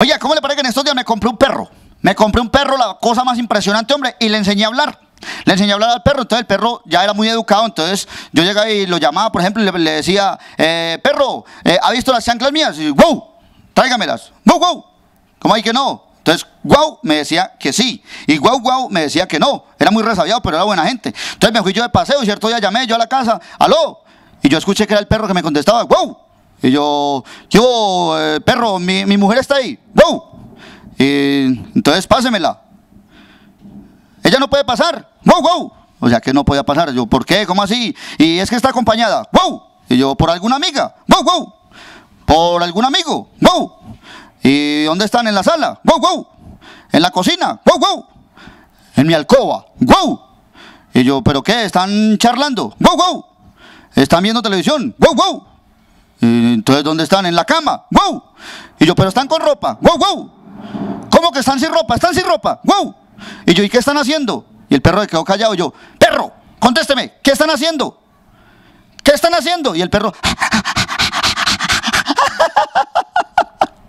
Oye, ¿cómo le parece que en estos días me compré un perro? Me compré un perro, la cosa más impresionante, hombre, y le enseñé a hablar. Le enseñé a hablar al perro, entonces el perro ya era muy educado, entonces yo llegaba y lo llamaba, por ejemplo, y le, decía, eh, perro, eh, ¿ha visto las chanclas mías? Y, wow, tráigamelas, wow, wow. ¿Cómo hay que no? Entonces, wow, me decía que sí. Y wow, wow, me decía que no. Era muy resabiado, pero era buena gente. Entonces me fui yo de paseo, ¿cierto? día llamé yo a la casa, aló. Y yo escuché que era el perro que me contestaba, wow. Y yo, yo, eh, perro, mi, mi, mujer está ahí. ¡Wow! Y, entonces pásemela. Ella no puede pasar. ¡Wow, wow! O sea que no podía pasar. Yo, ¿por qué? ¿Cómo así? Y es que está acompañada. ¡Wow! Y yo, ¿por alguna amiga? ¡Wow, wow! ¿Por algún amigo? ¡Wow! ¿Y dónde están? ¿En la sala? ¡Wow, wow! ¿En la cocina? ¡Wow, wow! ¿En mi alcoba? ¡Wow! Y yo, ¿pero qué? ¿Están charlando? ¡Wow, wow! ¿Están viendo televisión? ¡Wow, wow! Eh, entonces, ¿dónde están? En la cama. ¡Wow! Y yo, pero están con ropa. ¡Wow, wow! ¿Cómo que están sin ropa? ¿Están sin ropa? ¡Wow! Y yo, ¿y qué están haciendo? Y el perro se quedó callado. Y yo, perro, contésteme, ¿qué están haciendo? ¿Qué están haciendo? Y el perro, ¡Ja,